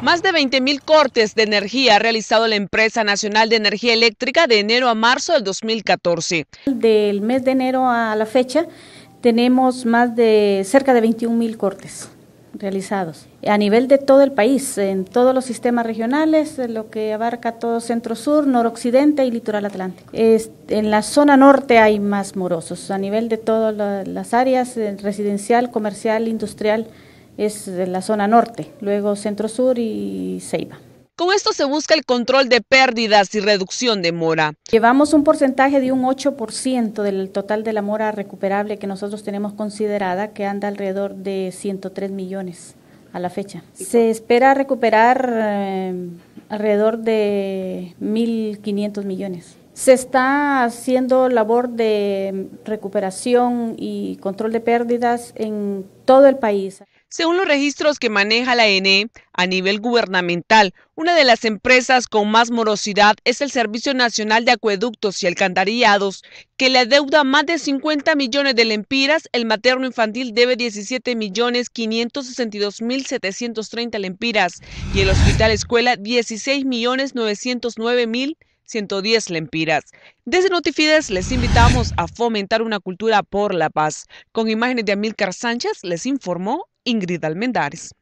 Más de 20.000 cortes de energía ha realizado la empresa nacional de energía eléctrica de enero a marzo del 2014. Del mes de enero a la fecha tenemos más de cerca de 21.000 cortes realizados a nivel de todo el país, en todos los sistemas regionales, lo que abarca todo centro-sur, noroccidente y litoral atlántico. en la zona norte hay más morosos, a nivel de todas las áreas, eh, residencial, comercial, industrial, es la zona norte, luego centro sur y Ceiba. Con esto se busca el control de pérdidas y reducción de mora. Llevamos un porcentaje de un 8% del total de la mora recuperable que nosotros tenemos considerada, que anda alrededor de 103 millones a la fecha. Se espera recuperar eh, alrededor de 1.500 millones. Se está haciendo labor de recuperación y control de pérdidas en todo el país. Según los registros que maneja la ENE a nivel gubernamental, una de las empresas con más morosidad es el Servicio Nacional de Acueductos y Alcantarillados, que le deuda más de 50 millones de lempiras, el materno infantil debe 17 millones 562 mil 730 lempiras y el hospital escuela 16 millones 909 mil 110 lempiras. Desde Notifides les invitamos a fomentar una cultura por la paz. Con imágenes de Amílcar Sánchez les informó Ingrid Almendares.